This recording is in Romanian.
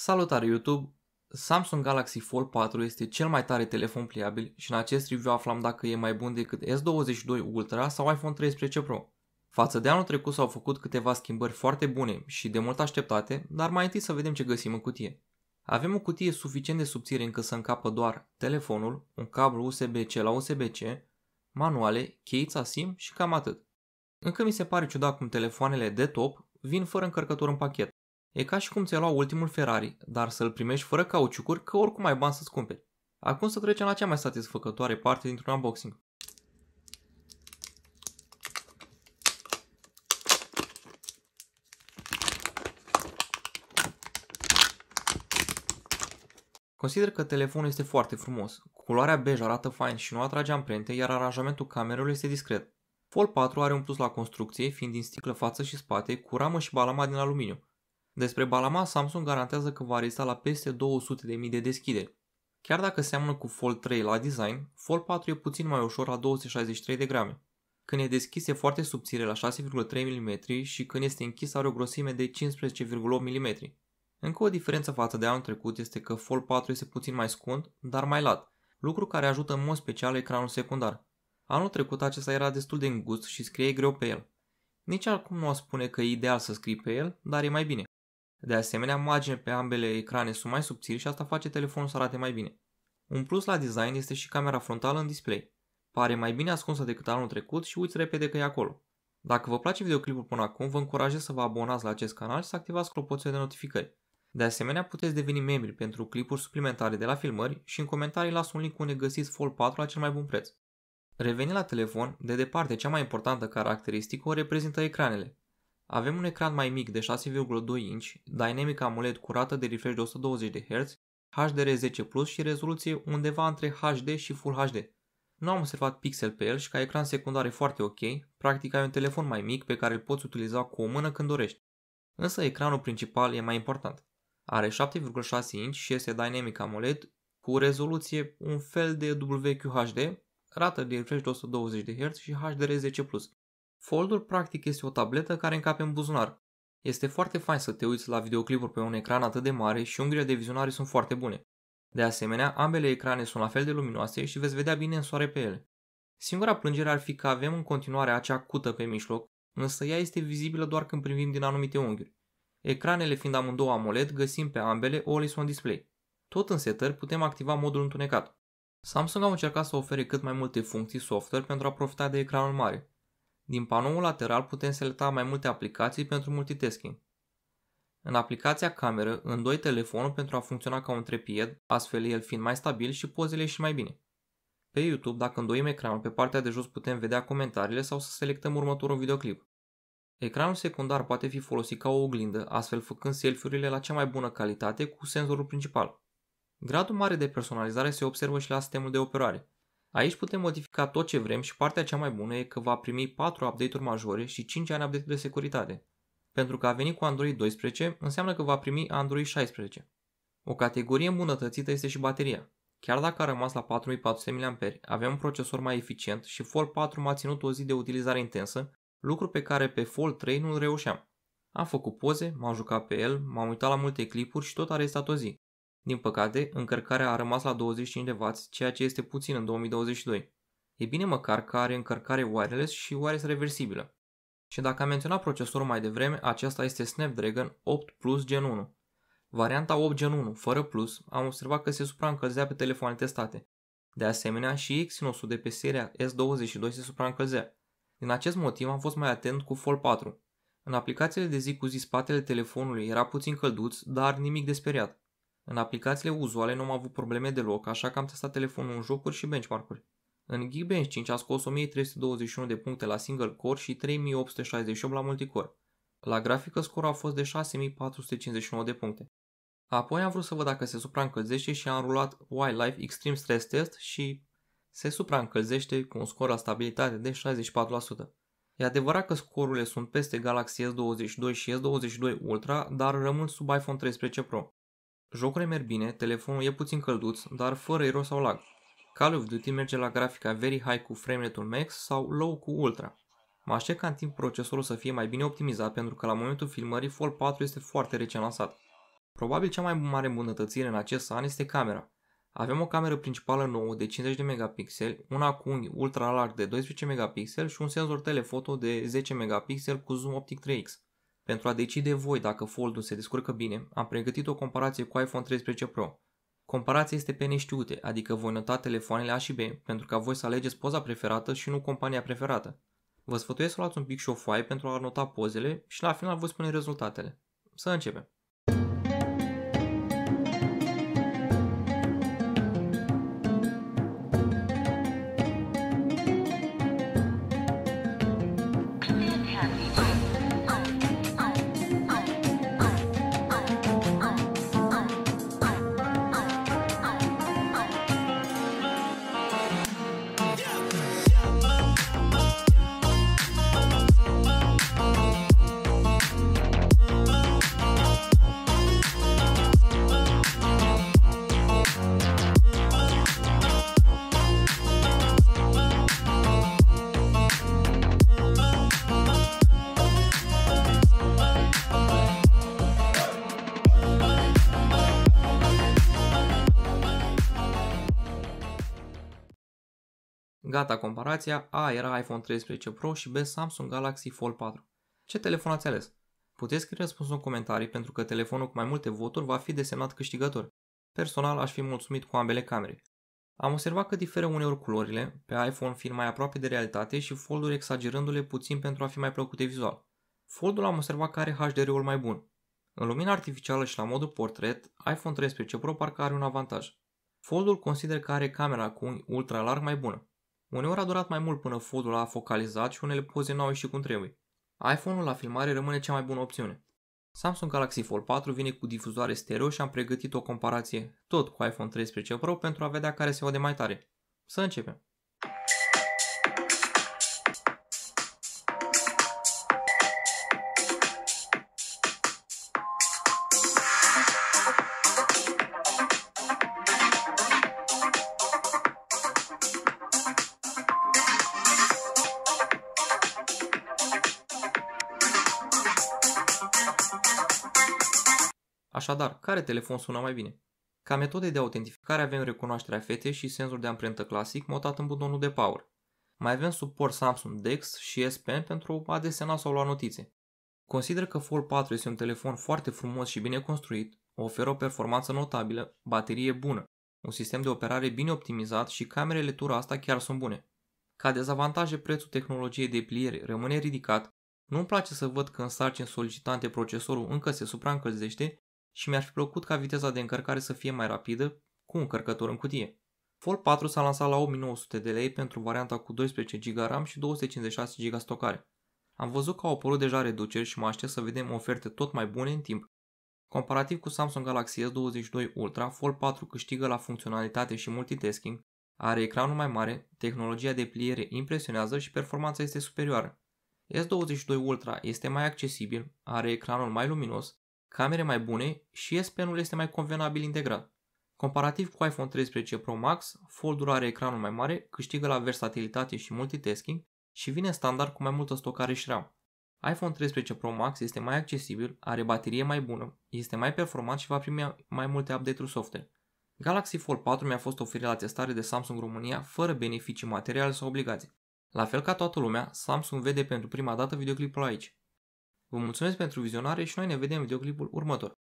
Salutare YouTube! Samsung Galaxy Fold 4 este cel mai tare telefon pliabil și în acest review aflam dacă e mai bun decât S22 Ultra sau iPhone 13 Pro. Față de anul trecut s-au făcut câteva schimbări foarte bune și de mult așteptate, dar mai întâi să vedem ce găsim în cutie. Avem o cutie suficient de subțire încât să încapă doar telefonul, un cablu USB-C la USB-C, manuale, cheița SIM și cam atât. Încă mi se pare ciudat cum telefoanele de top vin fără încărcător în pachet. E ca și cum ți-ai lua ultimul Ferrari, dar să-l primești fără cauciucuri, că oricum ai bani să-ți cumperi. Acum să trecem la cea mai satisfăcătoare parte dintr-un unboxing. Consider că telefonul este foarte frumos. Culoarea bej arată fain și nu atrage amprente, iar aranjamentul camerelor este discret. Fold 4 are un plus la construcție, fiind din sticlă față și spate, cu ramă și balama din aluminiu. Despre Balama, Samsung garantează că va rezista la peste 200.000 de de deschideri. Chiar dacă seamănă cu Fold 3 la design, Fold 4 e puțin mai ușor la 263 de grame. Când e deschis e foarte subțire la 6,3 mm și când este închis are o grosime de 15,8 mm. Încă o diferență față de anul trecut este că Fold 4 este puțin mai scund, dar mai lat, lucru care ajută în mod special ecranul secundar. Anul trecut acesta era destul de îngust și scrie greu pe el. Nici acum nu o spune că e ideal să scrii pe el, dar e mai bine. De asemenea, margine pe ambele ecrane sunt mai subțiri și asta face telefonul să arate mai bine. Un plus la design este și camera frontală în display. Pare mai bine ascunsă decât anul trecut și uiți repede că e acolo. Dacă vă place videoclipul până acum, vă încurajez să vă abonați la acest canal și să activați clopoțelul de notificări. De asemenea, puteți deveni membri pentru clipuri suplimentare de la filmări și în comentarii las un link unde găsiți Fold 4 la cel mai bun preț. Revenind la telefon, de departe cea mai importantă caracteristică o reprezintă ecranele. Avem un ecran mai mic de 6,2 inch, Dynamic AMOLED cu rată de refresh de 120 de Hz, HDR10 și rezoluție undeva între HD și Full HD. Nu am observat pixel pe el și ca ecran secundar e foarte ok, practic ai un telefon mai mic pe care îl poți utiliza cu o mână când dorești. Însă ecranul principal e mai important. Are 7,6 inch și este Dynamic AMOLED cu rezoluție un fel de WQHD, rată de refresh de 120 de Hz și HDR10+. Foldul practic este o tabletă care încape în buzunar. Este foarte fain să te uiți la videoclipuri pe un ecran atât de mare și unghiile de vizionare sunt foarte bune. De asemenea, ambele ecrane sunt la fel de luminoase și veți vedea bine în soare pe ele. Singura plângere ar fi că avem în continuare acea cută pe mijloc, însă ea este vizibilă doar când privim din anumite unghiuri. Ecranele fiind amândouă AMOLED, găsim pe ambele OLED on display. Tot în setări putem activa modul întunecat. Samsung a încercat să ofere cât mai multe funcții software pentru a profita de ecranul mare. Din panoul lateral putem selecta mai multe aplicații pentru multitasking. În aplicația cameră îndoi telefonul pentru a funcționa ca un trepied, astfel el fiind mai stabil și pozele și mai bine. Pe YouTube, dacă îndoim ecranul, pe partea de jos putem vedea comentariile sau să selectăm următorul videoclip. Ecranul secundar poate fi folosit ca o oglindă, astfel făcând selfie-urile la cea mai bună calitate cu senzorul principal. Gradul mare de personalizare se observă și la sistemul de operare. Aici putem modifica tot ce vrem și partea cea mai bună e că va primi 4 update-uri majore și 5 ani update de securitate. Pentru că a venit cu Android 12 înseamnă că va primi Android 16. O categorie îmbunătățită este și bateria. Chiar dacă a rămas la 4400 mAh, avem un procesor mai eficient și Fold 4 m-a ținut o zi de utilizare intensă, lucru pe care pe Fold 3 nu-l reușeam. Am făcut poze, m-am jucat pe el, m-am uitat la multe clipuri și tot a restat o zi. Din păcate, încărcarea a rămas la 25W, ceea ce este puțin în 2022. E bine măcar că are încărcare wireless și wireless reversibilă. Și dacă am menționat procesorul mai devreme, acesta este Snapdragon 8 Plus Gen 1. Varianta 8 Gen 1, fără plus, am observat că se supraîncălzea pe telefoane testate. De asemenea, și Exynos-ul de pe seria S22 se supraîncălzea. Din acest motiv am fost mai atent cu Fold 4. În aplicațiile de zi cu zi spatele telefonului era puțin călduț, dar nimic de speriat. În aplicațiile uzuale nu am avut probleme deloc, așa că am testat telefonul în jocuri și benchmark-uri. În Geekbench 5 a scos 1321 de puncte la single core și 3868 la multicore. La grafică scorul a fost de 6459 de puncte. Apoi am vrut să văd dacă se supraîncălzește și am rulat Wildlife Extreme Stress Test și se supraîncălzește cu un scor la stabilitate de 64%. E adevărat că scorurile sunt peste Galaxy S22 și S22 Ultra, dar rămân sub iPhone 13 Pro. Jocurile merg bine, telefonul e puțin călduț, dar fără erori sau lag. Call of Duty merge la grafica very high cu frame max sau low cu ultra. Mă aștept ca în timp procesorul să fie mai bine optimizat pentru că la momentul filmării Fall 4 este foarte recent lansat. Probabil cea mai mare îmbunătățire în acest an este camera. Avem o cameră principală nouă de 50 de megapixeli, una cu unghi ultra larg de 12 megapixeli și un senzor telefoto de 10 megapixeli cu zoom optic 3x. Pentru a decide voi dacă Foldul se descurcă bine, am pregătit o comparație cu iPhone 13 Pro. Comparația este pe neștiute, adică voi nota telefoanele A și B pentru ca voi să alegeți poza preferată și nu compania preferată. Vă sfătuiesc să luați un pic și o foaie pentru a nota pozele și la final voi spune rezultatele. Să începem! Gata comparația, A era iPhone 13 Pro și B Samsung Galaxy Fold 4. Ce telefon ați ales? Puteți scrie răspunsul în comentarii pentru că telefonul cu mai multe voturi va fi desemnat câștigător. Personal aș fi mulțumit cu ambele camere. Am observat că diferă uneori culorile, pe iPhone fiind mai aproape de realitate și folduri exagerându-le puțin pentru a fi mai plăcute vizual. Foldul am observat că are HDR-ul mai bun. În lumina artificială și la modul portret, iPhone 13 Pro parcă are un avantaj. Foldul consider că are camera cu un ultra larg mai bună. Uneori a durat mai mult până fotul a focalizat și unele poze n-au ieșit cum trebuie. iPhone-ul la filmare rămâne cea mai bună opțiune. Samsung Galaxy Fold 4 vine cu difuzoare stereo și am pregătit o comparație tot cu iPhone 13 Pro pentru a vedea care se vede mai tare. Să începem! Așadar, care telefon sună mai bine? Ca metode de autentificare avem recunoașterea fetei și senzor de amprentă clasic motat în butonul de power. Mai avem suport Samsung DeX și S Pen pentru a desena sau lua notițe. Consider că Fold 4 este un telefon foarte frumos și bine construit, oferă o performanță notabilă, baterie bună, un sistem de operare bine optimizat și camerele tura asta chiar sunt bune. Ca dezavantaje, prețul tehnologiei de pliere rămâne ridicat, nu-mi place să văd că în sarcini solicitante procesorul încă se supraîncălzește și mi-ar fi plăcut ca viteza de încărcare să fie mai rapidă cu un încărcător în cutie. Fold 4 s-a lansat la 8900 de lei pentru varianta cu 12 GB RAM și 256 GB stocare. Am văzut că au apărut deja reduceri și mă aștept să vedem oferte tot mai bune în timp. Comparativ cu Samsung Galaxy S22 Ultra, Fold 4 câștigă la funcționalitate și multitasking, are ecranul mai mare, tehnologia de pliere impresionează și performanța este superioară. S22 Ultra este mai accesibil, are ecranul mai luminos, camere mai bune și S-Pen-ul este mai convenabil integrat. Comparativ cu iPhone 13 Pro Max, fold are ecranul mai mare, câștigă la versatilitate și multitasking și vine standard cu mai multă stocare și RAM. iPhone 13 Pro Max este mai accesibil, are baterie mai bună, este mai performant și va primi mai multe update-uri software. Galaxy Fold 4 mi-a fost oferit la testare de Samsung România fără beneficii materiale sau obligații. La fel ca toată lumea, Samsung vede pentru prima dată videoclipul aici. Vă mulțumesc pentru vizionare și noi ne vedem în videoclipul următor.